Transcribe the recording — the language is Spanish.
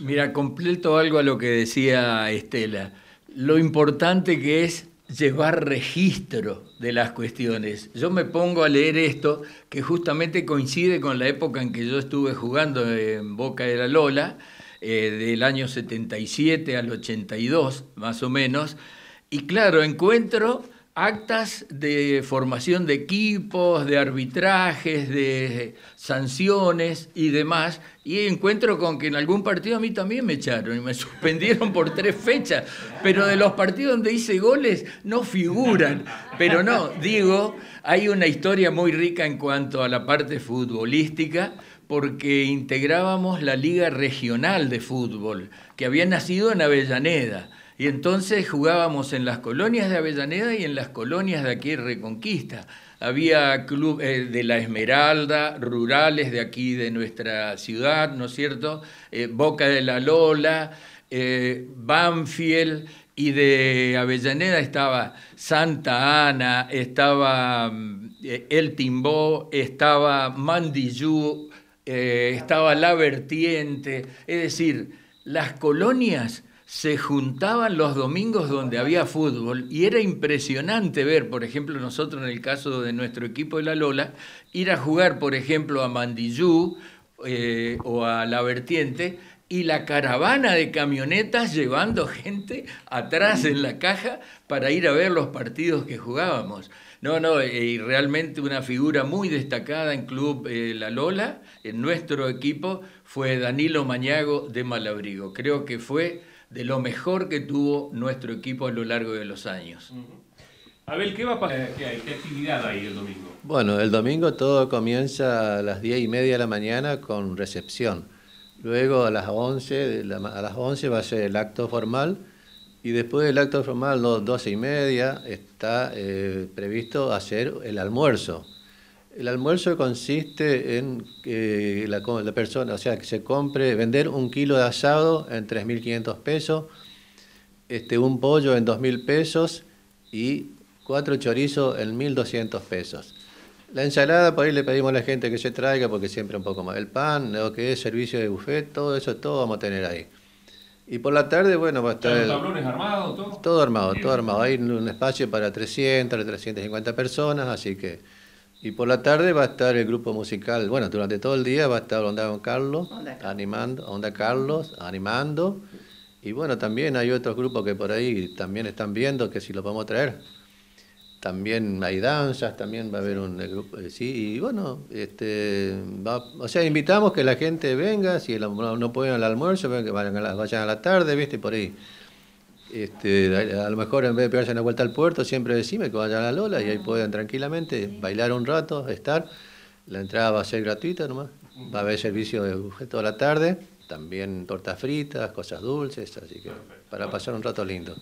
Mira, completo algo a lo que decía Estela. Lo importante que es llevar registro de las cuestiones. Yo me pongo a leer esto, que justamente coincide con la época en que yo estuve jugando en Boca de la Lola, eh, del año 77 al 82, más o menos, y claro, encuentro actas de formación de equipos, de arbitrajes, de sanciones y demás, y encuentro con que en algún partido a mí también me echaron y me suspendieron por tres fechas, pero de los partidos donde hice goles no figuran, pero no, digo, hay una historia muy rica en cuanto a la parte futbolística, porque integrábamos la Liga Regional de Fútbol, que había nacido en Avellaneda y entonces jugábamos en las colonias de Avellaneda y en las colonias de aquí Reconquista. Había club eh, de la Esmeralda, rurales de aquí de nuestra ciudad, ¿no es cierto? Eh, Boca de la Lola, eh, Banfield y de Avellaneda estaba Santa Ana, estaba mm, El Timbó, estaba Mandillú, estaba La Vertiente. Es decir, las colonias se juntaban los domingos donde había fútbol y era impresionante ver, por ejemplo, nosotros en el caso de nuestro equipo de la Lola, ir a jugar, por ejemplo, a Mandillú eh, o a La Vertiente y la caravana de camionetas llevando gente atrás en la caja para ir a ver los partidos que jugábamos. No, no, eh, y realmente una figura muy destacada en Club eh, La Lola, en nuestro equipo, fue Danilo Mañago de Malabrigo. Creo que fue de lo mejor que tuvo nuestro equipo a lo largo de los años. A ver, ¿qué va a pasar? Eh, ¿Qué, actividad hay el domingo? Bueno, el domingo todo comienza a las 10 y media de la mañana con recepción. Luego a las 11, a las 11 va a ser el acto formal y después del acto formal, a las 12 y media, está eh, previsto hacer el almuerzo. El almuerzo consiste en que la, persona, o sea, que se compre, vender un kilo de asado en 3.500 pesos, este, un pollo en 2.000 pesos y cuatro chorizos en 1.200 pesos. La ensalada, por ahí le pedimos a la gente que se traiga, porque siempre un poco más. El pan, lo que es servicio de buffet, todo eso, todo vamos a tener ahí. Y por la tarde, bueno, va a estar... todo? Todo armado, todo armado. Hay un espacio para 300, 350 personas, así que... Y por la tarde va a estar el grupo musical, bueno, durante todo el día va a estar Onda Carlos, animando, Onda Carlos, animando. Y bueno, también hay otros grupos que por ahí también están viendo que si los vamos a traer. También hay danzas, también va a haber un grupo, eh, sí, y bueno, este, va, o sea, invitamos que la gente venga, si no pueden al almuerzo, vayan a vayan a la tarde, viste, por ahí. Este, a, lo mejor en vez de pegarse una vuelta al puerto, siempre decime que vayan a Lola y ahí pueden tranquilamente bailar un rato, estar. La entrada va a ser gratuita nomás. Va a haber servicio de buffet toda la tarde, también tortas fritas, cosas dulces, así que para pasar un rato lindo.